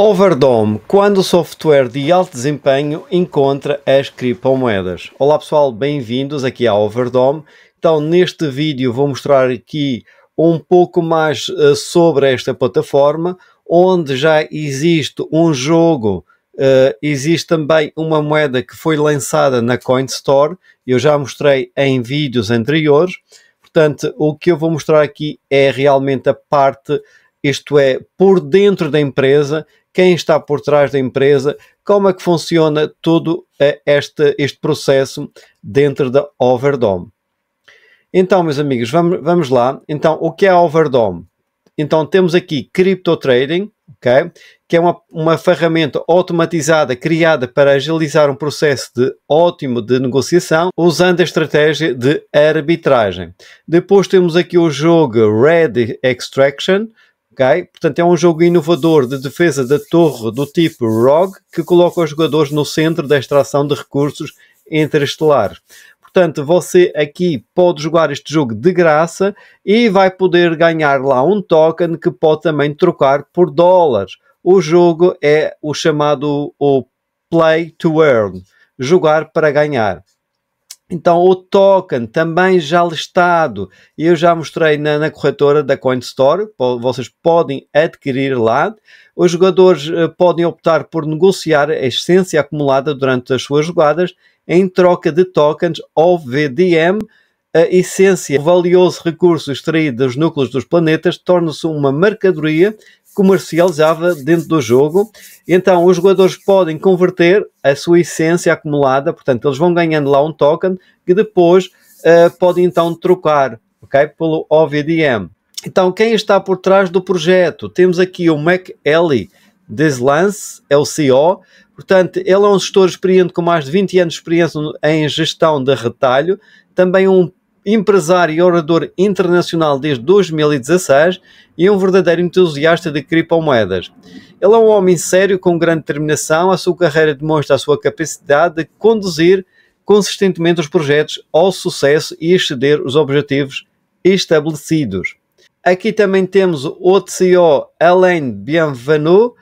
Overdome, quando o software de alto desempenho encontra as criptomoedas. Olá pessoal, bem-vindos aqui à Overdome. Então, neste vídeo vou mostrar aqui um pouco mais eh, sobre esta plataforma, onde já existe um jogo, eh, existe também uma moeda que foi lançada na CoinStore, eu já mostrei em vídeos anteriores. Portanto, o que eu vou mostrar aqui é realmente a parte isto é, por dentro da empresa quem está por trás da empresa, como é que funciona todo eh, este, este processo dentro da Overdome. Então, meus amigos, vamos, vamos lá. Então, o que é a Overdome? Então, temos aqui Crypto Trading, okay? que é uma, uma ferramenta automatizada criada para agilizar um processo de ótimo de negociação usando a estratégia de arbitragem. Depois temos aqui o jogo Red Extraction, Portanto, é um jogo inovador de defesa da torre do tipo ROG que coloca os jogadores no centro da extração de recursos interestelares. Portanto, você aqui pode jogar este jogo de graça e vai poder ganhar lá um token que pode também trocar por dólares. O jogo é o chamado o Play to Earn jogar para ganhar. Então, o token também já listado, eu já mostrei na, na corretora da CoinStore, vocês podem adquirir lá. Os jogadores uh, podem optar por negociar a essência acumulada durante as suas jogadas em troca de tokens ou VDM. A essência, o valioso recurso extraído dos núcleos dos planetas, torna-se uma mercadoria comercializada dentro do jogo. Então, os jogadores podem converter a sua essência acumulada, portanto, eles vão ganhando lá um token que depois uh, podem então trocar okay, pelo OVDM. Então, quem está por trás do projeto? Temos aqui o Mac Ellie Deslance, é o CEO. Portanto, ele é um gestor experiente com mais de 20 anos de experiência em gestão de retalho, também um empresário e orador internacional desde 2016 e um verdadeiro entusiasta de criptomoedas. Ele é um homem sério com grande determinação, a sua carreira demonstra a sua capacidade de conduzir consistentemente os projetos ao sucesso e exceder os objetivos estabelecidos. Aqui também temos o CEO, Alain Bienvenu,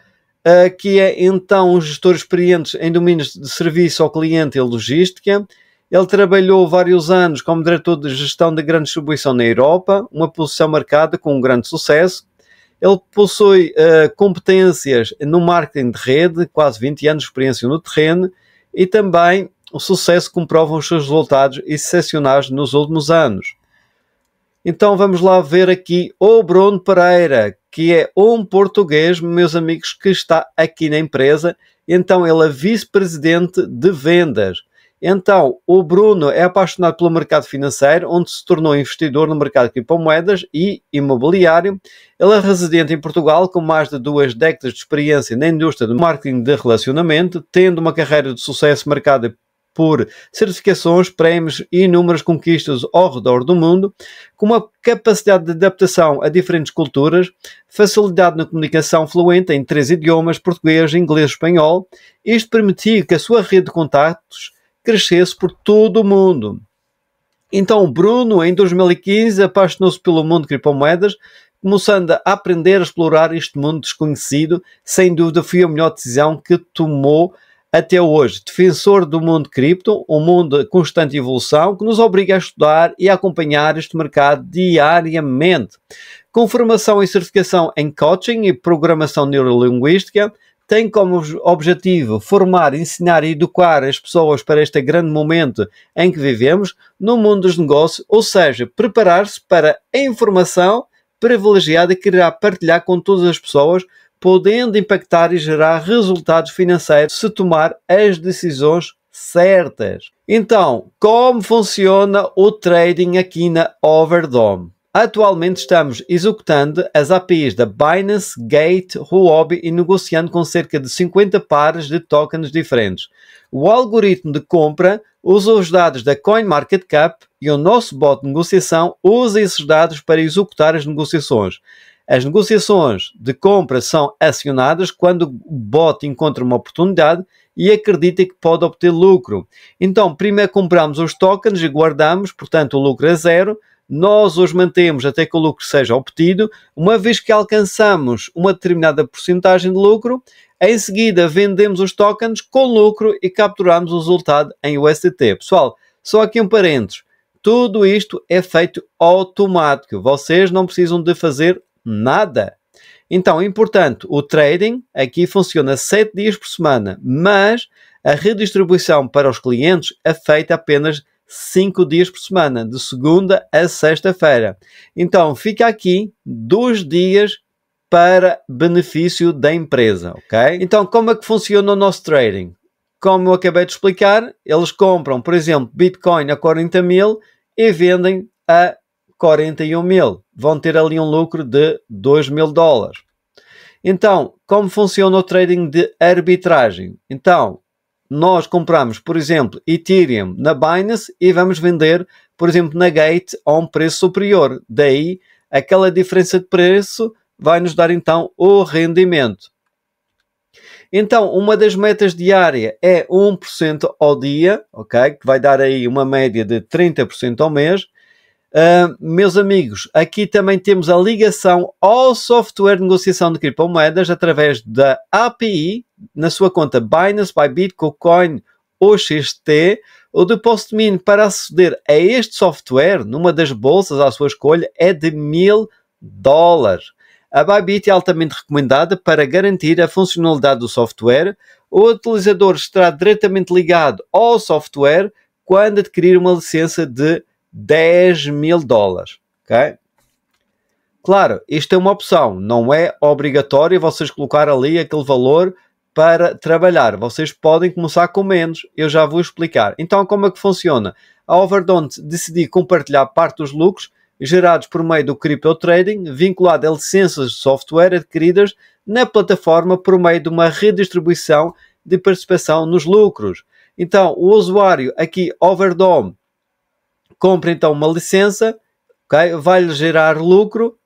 eh, que é então um gestor experiente em domínios de serviço ao cliente e logística, ele trabalhou vários anos como diretor de gestão de grande distribuição na Europa, uma posição marcada com um grande sucesso. Ele possui uh, competências no marketing de rede, quase 20 anos de experiência no terreno, e também o sucesso comprovam os seus resultados excepcionais nos últimos anos. Então vamos lá ver aqui o Bruno Pereira, que é um português, meus amigos, que está aqui na empresa. Então ele é vice-presidente de vendas. Então, o Bruno é apaixonado pelo mercado financeiro, onde se tornou investidor no mercado de criptomoedas e imobiliário. Ele é residente em Portugal, com mais de duas décadas de experiência na indústria do marketing de relacionamento, tendo uma carreira de sucesso marcada por certificações, prémios e inúmeras conquistas ao redor do mundo, com uma capacidade de adaptação a diferentes culturas, facilidade na comunicação fluente em três idiomas, português, inglês e espanhol. Isto permitiu que a sua rede de contactos crescesse por todo o mundo. Então Bruno, em 2015, apaixonou-se pelo mundo de criptomoedas, começando a aprender a explorar este mundo desconhecido. Sem dúvida, foi a melhor decisão que tomou até hoje. Defensor do mundo cripto, um mundo de constante evolução que nos obriga a estudar e a acompanhar este mercado diariamente. Com formação e certificação em coaching e programação neurolinguística, tem como objetivo formar, ensinar e educar as pessoas para este grande momento em que vivemos no mundo dos negócios, ou seja, preparar-se para a informação privilegiada que irá partilhar com todas as pessoas, podendo impactar e gerar resultados financeiros se tomar as decisões certas. Então, como funciona o trading aqui na Overdome? Atualmente estamos executando as APIs da Binance, Gate, Huobi e negociando com cerca de 50 pares de tokens diferentes. O algoritmo de compra usa os dados da CoinMarketCap e o nosso bot de negociação usa esses dados para executar as negociações. As negociações de compra são acionadas quando o bot encontra uma oportunidade e acredita que pode obter lucro. Então, primeiro compramos os tokens e guardamos, portanto, o lucro é zero nós os mantemos até que o lucro seja obtido, uma vez que alcançamos uma determinada porcentagem de lucro, em seguida vendemos os tokens com lucro e capturamos o resultado em USDT. Pessoal, só aqui um parênteses. Tudo isto é feito automático. Vocês não precisam de fazer nada. Então, importante, o trading aqui funciona 7 dias por semana, mas a redistribuição para os clientes é feita apenas cinco dias por semana, de segunda a sexta-feira. Então, fica aqui dois dias para benefício da empresa, ok? Então, como é que funciona o nosso trading? Como eu acabei de explicar, eles compram, por exemplo, Bitcoin a 40 mil e vendem a 41 mil. Vão ter ali um lucro de 2 mil dólares. Então, como funciona o trading de arbitragem? Então, nós compramos, por exemplo, Ethereum na Binance e vamos vender, por exemplo, na Gate a um preço superior. Daí, aquela diferença de preço vai nos dar então o rendimento. Então, uma das metas diária é 1% ao dia, ok? Que vai dar aí uma média de 30% ao mês. Uh, meus amigos, aqui também temos a ligação ao software de negociação de criptomoedas através da API, na sua conta Binance, Bybit, KuCoin ou XT, o depósito mínimo para aceder a este software, numa das bolsas à sua escolha, é de mil dólares. A Bybit é altamente recomendada para garantir a funcionalidade do software. O utilizador estará diretamente ligado ao software quando adquirir uma licença de 10 mil dólares. Okay? Claro, isto é uma opção, não é obrigatório vocês colocar ali aquele valor para trabalhar. Vocês podem começar com menos, eu já vou explicar. Então, como é que funciona? A Overdont decidi compartilhar parte dos lucros gerados por meio do crypto trading, vinculado a licenças de software adquiridas na plataforma por meio de uma redistribuição de participação nos lucros. Então, o usuário aqui, Overdome, compra então uma licença, okay? vai-lhe gerar lucro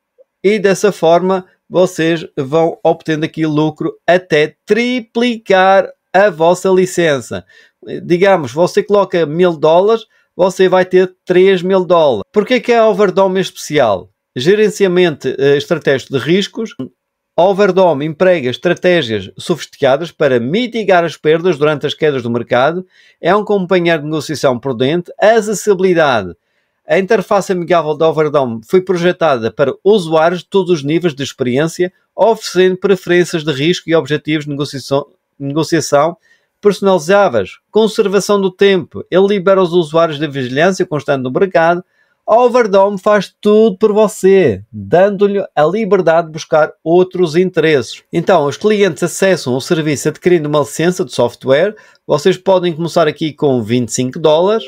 e dessa forma vocês vão obtendo aqui lucro até triplicar a vossa licença. Digamos, você coloca mil dólares, você vai ter 3 mil dólares. Por que a é Overdome é especial? Gerenciamento eh, estratégico de riscos. Overdome emprega estratégias sofisticadas para mitigar as perdas durante as quedas do mercado. É um companheiro de negociação prudente. Acessibilidade a interface amigável da Overdome foi projetada para usuários de todos os níveis de experiência, oferecendo preferências de risco e objetivos de negociação, negociação personalizáveis, conservação do tempo. Ele libera os usuários da vigilância constante no mercado. A Overdome faz tudo por você, dando-lhe a liberdade de buscar outros interesses. Então, os clientes acessam o serviço adquirindo uma licença de software. Vocês podem começar aqui com 25 dólares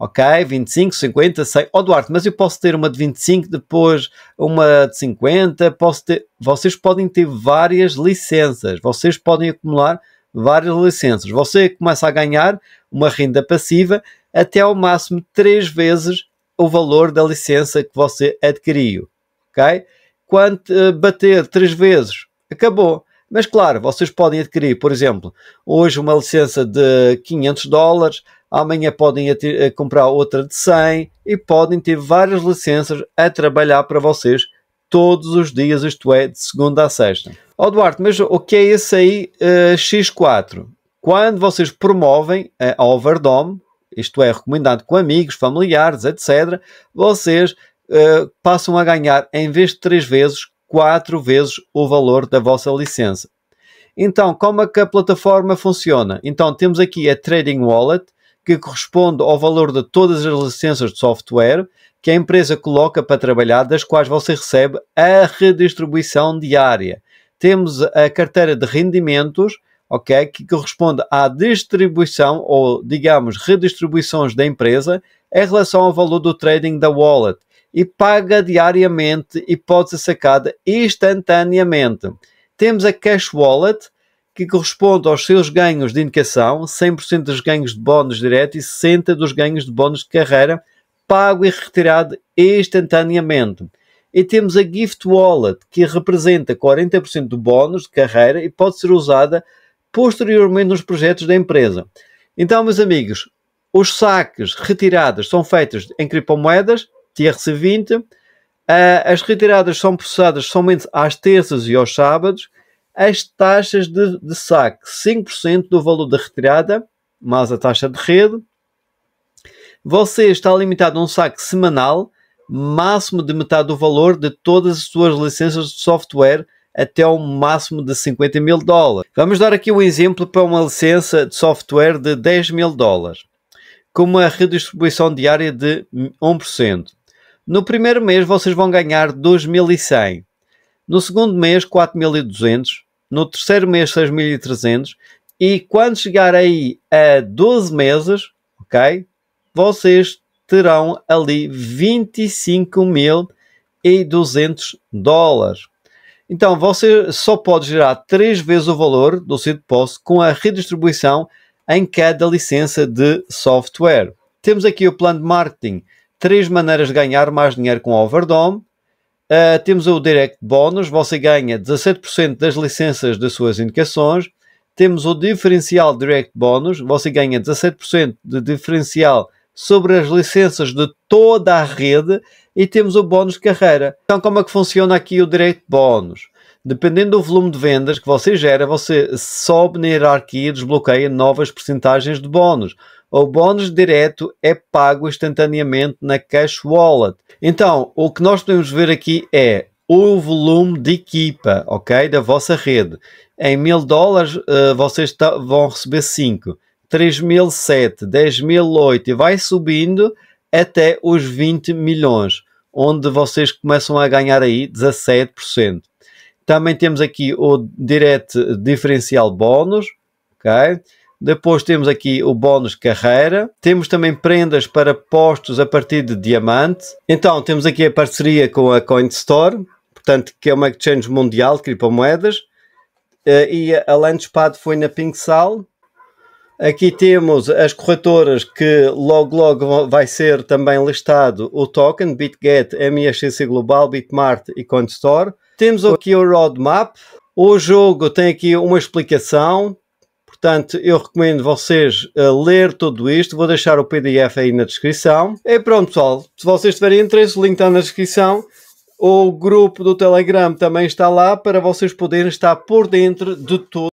ok, 25, 50, 100, ó oh, Duarte, mas eu posso ter uma de 25, depois uma de 50, posso ter, vocês podem ter várias licenças, vocês podem acumular várias licenças, você começa a ganhar uma renda passiva até ao máximo três vezes o valor da licença que você adquiriu, ok? Quando eh, bater três vezes, acabou. Mas claro, vocês podem adquirir, por exemplo, hoje uma licença de 500 dólares, amanhã podem eh, comprar outra de 100 e podem ter várias licenças a trabalhar para vocês todos os dias, isto é, de segunda a sexta. Ó oh, Duarte, mas o que é esse aí uh, eh, X4? Quando vocês promovem eh, a Overdome, isto é, recomendado com amigos, familiares, etc., vocês uh, passam a ganhar, em vez de 3 vezes, 4 vezes o valor da vossa licença. Então, como é que a plataforma funciona? Então, temos aqui a Trading Wallet, que corresponde ao valor de todas as licenças de software que a empresa coloca para trabalhar, das quais você recebe a redistribuição diária. Temos a carteira de rendimentos, ok, que corresponde à distribuição ou, digamos, redistribuições da empresa em relação ao valor do trading da wallet e paga diariamente e pode ser sacada instantaneamente. Temos a Cash Wallet, que corresponde aos seus ganhos de indicação, 100% dos ganhos de bónus direto e 60% dos ganhos de bónus de carreira, pago e retirado instantaneamente. E temos a Gift Wallet, que representa 40% do bónus de carreira e pode ser usada posteriormente nos projetos da empresa. Então, meus amigos, os saques retirados são feitos em criptomoedas, TRC20, eh, as retiradas são processadas somente às terças e aos sábados, as taxas de, de saque, 5% do valor da retirada, mais a taxa de rede. Você está limitado a um saque semanal, máximo de metade do valor de todas as suas licenças de software até um máximo de 50 mil dólares. Vamos dar aqui um exemplo para uma licença de software de 10 mil dólares, com uma redistribuição diária de 1%. No primeiro mês vocês vão ganhar 2.100, no segundo mês 4.200, no terceiro mês 6.300 e quando chegar aí a 12 meses, ok, vocês terão ali 25.200 dólares. Então você só pode gerar três vezes o valor do seu depósito com a redistribuição em cada licença de software. Temos aqui o plano de marketing, três maneiras de ganhar mais dinheiro com o Overdome, Uh, temos o Direct Bonus, você ganha 17% das licenças das suas indicações. Temos o diferencial Direct Bonus, você ganha 17% de diferencial sobre as licenças de toda a rede. E temos o bónus de carreira. Então, como é que funciona aqui o Direct Bonus? Dependendo do volume de vendas que você gera, você sobe na hierarquia e desbloqueia novas porcentagens de bónus o bônus direto é pago instantaneamente na Cash Wallet. Então, o que nós podemos ver aqui é o volume de equipa, ok? Da vossa rede. Em mil dólares, uh, vocês vão receber 5, 3.007, mil mil e vai subindo até os 20 milhões, onde vocês começam a ganhar aí 17%. Também temos aqui o Direct Diferencial Bônus, ok? Depois temos aqui o bónus carreira. Temos também prendas para postos a partir de diamante. Então temos aqui a parceria com a CoinStore, portanto, que é uma exchange mundial de criptomoedas. Eh, e a Landspad foi na Pinksal. Aqui temos as corretoras que logo logo vai ser também listado o token BitGet, MXC Global, Bitmart e CoinStore. Temos aqui o roadmap. O jogo tem aqui uma explicação, Portanto, eu recomendo vocês eh, ler tudo isto. Vou deixar o PDF aí na descrição. E pronto, pessoal. Se vocês tiverem interesse, o link está na descrição. O grupo do Telegram também está lá para vocês poderem estar por dentro de tudo.